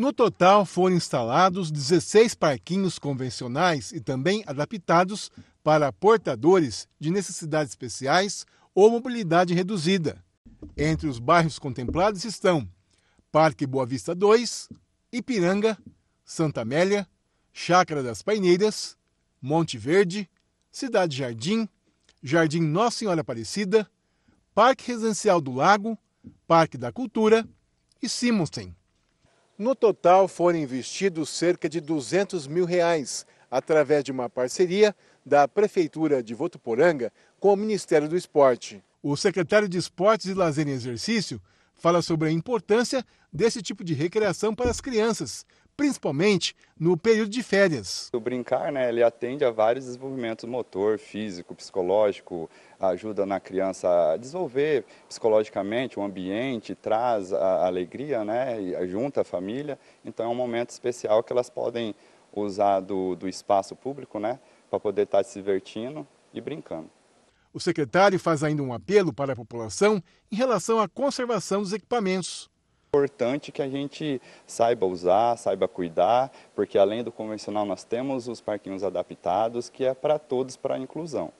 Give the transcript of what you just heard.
No total, foram instalados 16 parquinhos convencionais e também adaptados para portadores de necessidades especiais ou mobilidade reduzida. Entre os bairros contemplados estão Parque Boa Vista 2, Ipiranga, Santa Amélia, Chácara das Paineiras, Monte Verde, Cidade Jardim, Jardim Nossa Senhora Aparecida, Parque Residencial do Lago, Parque da Cultura e Simonsen. No total, foram investidos cerca de 200 mil reais, através de uma parceria da Prefeitura de Votuporanga com o Ministério do Esporte. O secretário de Esportes e Lazer em Exercício fala sobre a importância desse tipo de recreação para as crianças, principalmente no período de férias. O brincar, né, ele atende a vários desenvolvimentos motor, físico, psicológico, ajuda na criança a desenvolver psicologicamente o ambiente, traz a alegria, né, e junta a família. Então é um momento especial que elas podem usar do, do espaço público, né, para poder estar tá se divertindo e brincando. O secretário faz ainda um apelo para a população em relação à conservação dos equipamentos importante que a gente saiba usar, saiba cuidar, porque além do convencional nós temos os parquinhos adaptados, que é para todos, para a inclusão.